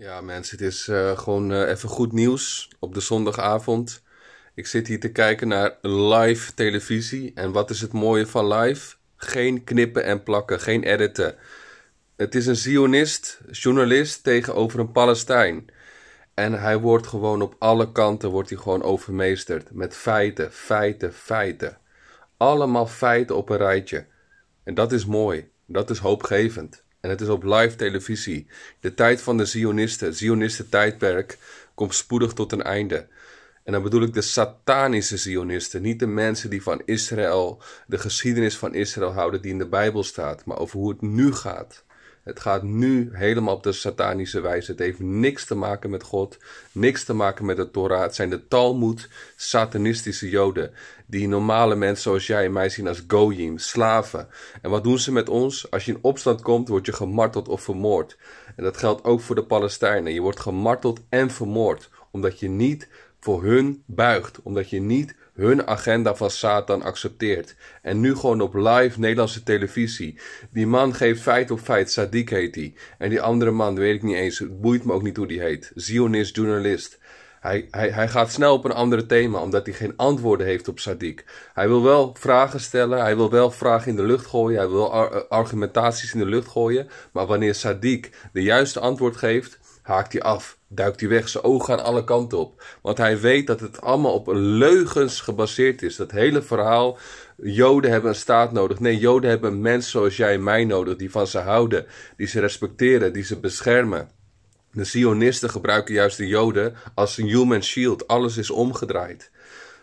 Ja, mensen, het is eh, gewoon eh, even goed nieuws op de zondagavond. Ik zit hier te kijken naar live televisie. En wat is het mooie van live? Geen knippen en plakken, geen editen. Het is een Zionist, journalist tegenover een Palestijn. En hij wordt gewoon op alle kanten wordt hij gewoon overmeesterd. Met feiten, feiten, feiten. Allemaal feiten op een rijtje. En dat is mooi. Dat is hoopgevend. En het is op live televisie. De tijd van de Zionisten, het tijdperk komt spoedig tot een einde. En dan bedoel ik de satanische Zionisten, niet de mensen die van Israël, de geschiedenis van Israël houden die in de Bijbel staat, maar over hoe het nu gaat. Het gaat nu helemaal op de satanische wijze. Het heeft niks te maken met God, niks te maken met de Torah. Het zijn de Talmud, satanistische Joden, die normale mensen zoals jij en mij zien als goyim, slaven. En wat doen ze met ons? Als je in opstand komt, word je gemarteld of vermoord. En dat geldt ook voor de Palestijnen. Je wordt gemarteld en vermoord, omdat je niet voor hun buigt, omdat je niet hun agenda van Satan accepteert. En nu gewoon op live Nederlandse televisie. Die man geeft feit op feit, Sadiq heet hij. En die andere man, weet ik niet eens, het boeit me ook niet hoe die heet. Zionist journalist. Hij, hij, hij gaat snel op een ander thema, omdat hij geen antwoorden heeft op Sadiq. Hij wil wel vragen stellen, hij wil wel vragen in de lucht gooien, hij wil eh, argumentaties in de lucht gooien. Maar wanneer Sadiq de juiste antwoord geeft, haakt hij af, duikt hij weg, zijn ogen gaan alle kanten op. Want hij weet dat het allemaal op leugens gebaseerd is. Dat hele verhaal, Joden hebben een staat nodig. Nee, Joden hebben mensen zoals jij en mij nodig, die van ze houden, die ze respecteren, die ze beschermen. De Zionisten gebruiken juist de Joden als een human shield. Alles is omgedraaid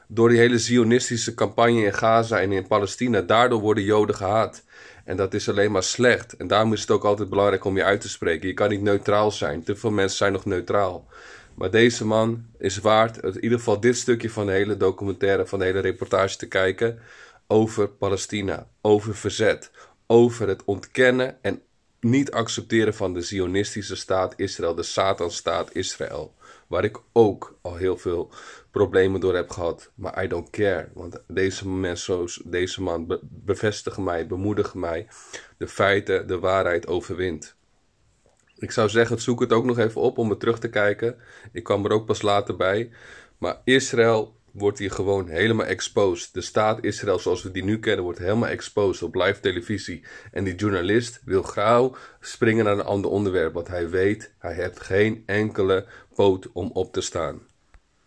door die hele zionistische campagne in Gaza en in Palestina. Daardoor worden Joden gehaat. En dat is alleen maar slecht. En daarom is het ook altijd belangrijk om je uit te spreken. Je kan niet neutraal zijn. Te veel mensen zijn nog neutraal. Maar deze man is waard in ieder geval dit stukje van de hele documentaire, van de hele reportage te kijken. Over Palestina, over verzet, over het ontkennen en niet accepteren van de Zionistische staat Israël, de Satanstaat Israël. Waar ik ook al heel veel problemen door heb gehad. Maar I don't care. Want deze mensen, deze man be bevestigen mij, bemoedigt mij. De feiten, de waarheid overwint. Ik zou zeggen, zoek het ook nog even op om het terug te kijken. Ik kwam er ook pas later bij. Maar Israël wordt hij gewoon helemaal exposed. De staat Israël zoals we die nu kennen wordt helemaal exposed op live televisie. En die journalist wil gauw springen naar een ander onderwerp, want hij weet, hij heeft geen enkele poot om op te staan.